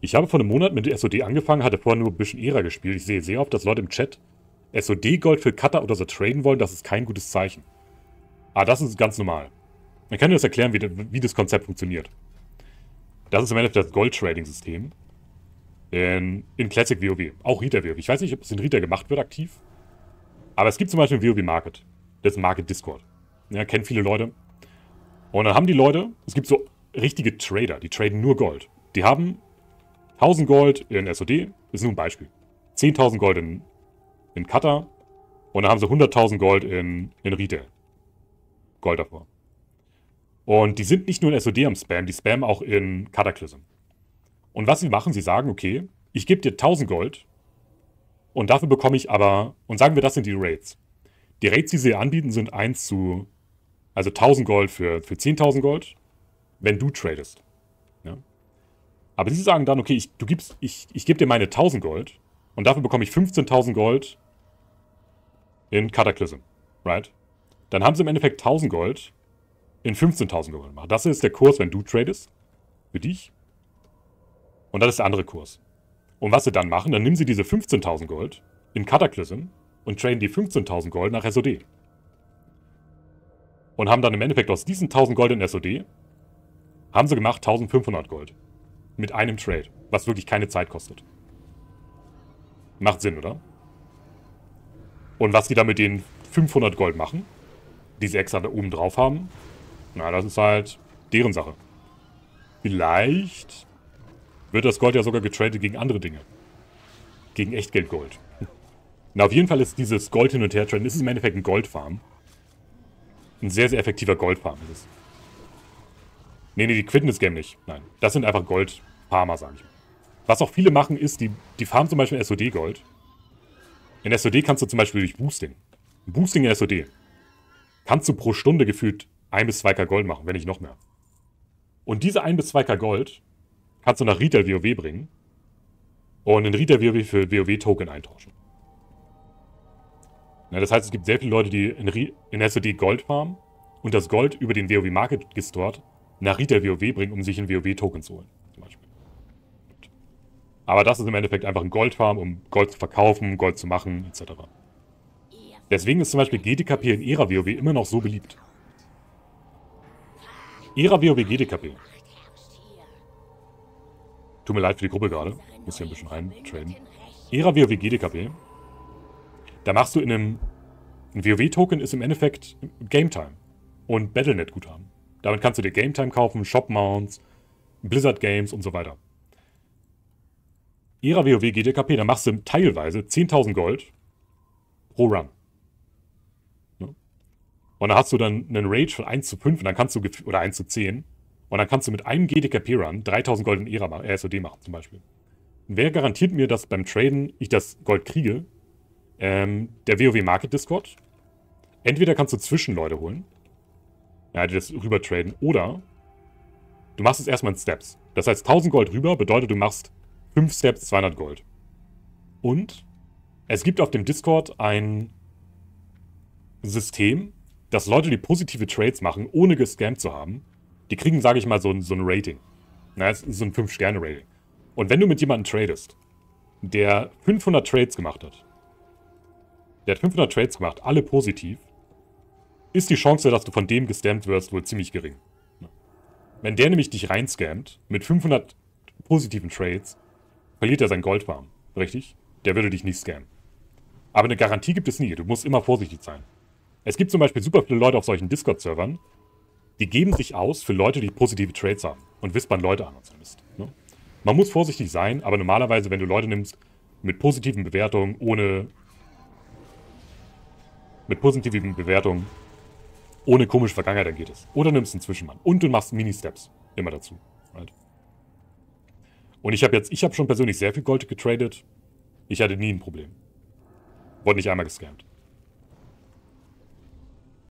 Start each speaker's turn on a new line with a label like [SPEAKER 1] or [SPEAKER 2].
[SPEAKER 1] Ich habe vor einem Monat mit SOD angefangen, hatte vorher nur ein bisschen Ära gespielt. Ich sehe sehr oft, dass Leute im Chat SOD-Gold für Cutter oder so traden wollen. Das ist kein gutes Zeichen. Aber ah, das ist ganz normal. Man kann dir das erklären, wie, wie das Konzept funktioniert. Das ist im Endeffekt das Gold-Trading-System. In, in, Classic WoW, auch Rita WoW. Ich weiß nicht, ob es in Rita gemacht wird aktiv. Aber es gibt zum Beispiel WoW Market. Das ist Market Discord. Ja, kennen viele Leute. Und dann haben die Leute, es gibt so richtige Trader, die traden nur Gold. Die haben 1000 Gold in SOD ist nur ein Beispiel. 10.000 Gold in, in Kata und dann haben sie 100.000 Gold in, in Retail. Gold davor. Und die sind nicht nur in SOD am Spam, die spammen auch in Cataclysm. Und was sie machen, sie sagen, okay, ich gebe dir 1000 Gold und dafür bekomme ich aber, und sagen wir, das sind die Rates. Die Rates, die sie anbieten, sind 1 zu, also 1000 Gold für, für 10.000 Gold, wenn du tradest. Aber sie sagen dann, okay, ich, du gibst, ich, ich gebe dir meine 1000 Gold und dafür bekomme ich 15.000 Gold in Cataclysm, right? Dann haben sie im Endeffekt 1000 Gold in 15.000 Gold gemacht. Das ist der Kurs, wenn du tradest, für dich. Und das ist der andere Kurs. Und was sie dann machen, dann nehmen sie diese 15.000 Gold in Cataclysm und traden die 15.000 Gold nach SOD. Und haben dann im Endeffekt aus diesen 1000 Gold in SOD, haben sie gemacht 1500 Gold. Mit einem Trade, was wirklich keine Zeit kostet. Macht Sinn, oder? Und was die da mit den 500 Gold machen, die sie extra da oben drauf haben, na, das ist halt deren Sache. Vielleicht wird das Gold ja sogar getradet gegen andere Dinge. Gegen Echtgeldgold. Na, auf jeden Fall ist dieses Gold hin und her traden, ist im Endeffekt ein Goldfarm. Ein sehr, sehr effektiver Goldfarm ist es. Nee, nee, die quitten das Game nicht. Nein, das sind einfach Gold, Farmer, sage ich mal. Was auch viele machen, ist, die, die farmen zum Beispiel SOD-Gold. In SOD kannst du zum Beispiel durch Boosting. Boosting in SOD. Kannst du pro Stunde gefühlt 1 bis 2k Gold machen, wenn nicht noch mehr. Und diese 1 bis 2k Gold kannst du nach Retail WoW bringen und in Retail WoW für WoW-Token eintauschen. Ja, das heißt, es gibt sehr viele Leute, die in, in SOD Gold farmen und das Gold über den WoW Market gestort nach Retail WoW bringen, um sich in WoW Token zu holen. Aber das ist im Endeffekt einfach ein Goldfarm, um Gold zu verkaufen, Gold zu machen, etc. Deswegen ist zum Beispiel GDKP in ihrer WoW immer noch so beliebt. Ihrer WoW GDKP. Tut mir leid für die Gruppe gerade. Muss hier ein bisschen rein traden. Ihrer WoW GDKP. Da machst du in einem... Ein WoW-Token ist im Endeffekt Game Time. Und Battlenet-Guthaben. Damit kannst du dir Game Time kaufen, Shop-Mounts, Blizzard-Games und so weiter ihrer WoW GTKP, dann machst du teilweise 10.000 Gold pro Run. Ne? Und dann hast du dann einen Rage von 1 zu 5 und dann kannst du, oder 1 zu 10. Und dann kannst du mit einem GTKP-Run 3000 Gold in ERA, äh, SOD machen, zum Beispiel. Und wer garantiert mir, dass beim Traden ich das Gold kriege? Ähm, der WoW Market Discord. Entweder kannst du Zwischenleute holen, ja, die das rüber traden, oder du machst es erstmal in Steps. Das heißt, 1000 Gold rüber bedeutet, du machst 5 Steps, 200 Gold. Und es gibt auf dem Discord ein System, dass Leute, die positive Trades machen, ohne gescampt zu haben, die kriegen, sage ich mal, so ein, so ein Rating. Na, es ist so ein 5-Sterne-Rating. Und wenn du mit jemandem tradest, der 500 Trades gemacht hat, der hat 500 Trades gemacht, alle positiv, ist die Chance, dass du von dem gestampt wirst, wohl ziemlich gering. Wenn der nämlich dich reinscampt mit 500 positiven Trades, verliert er seinen Goldbarm. Richtig? Der würde dich nicht scammen. Aber eine Garantie gibt es nie. Du musst immer vorsichtig sein. Es gibt zum Beispiel super viele Leute auf solchen Discord-Servern, die geben sich aus für Leute, die positive Trades haben und wispern Leute an und so Mist. Ne? Man muss vorsichtig sein, aber normalerweise, wenn du Leute nimmst mit positiven Bewertungen, ohne. mit positiven Bewertungen, ohne komische Vergangenheit, dann geht es. Oder nimmst einen Zwischenmann. Und du machst Mini-Steps immer dazu. Right? Halt. Und ich habe jetzt, ich habe schon persönlich sehr viel Gold getradet. Ich hatte nie ein Problem. Wurde nicht einmal gescampt.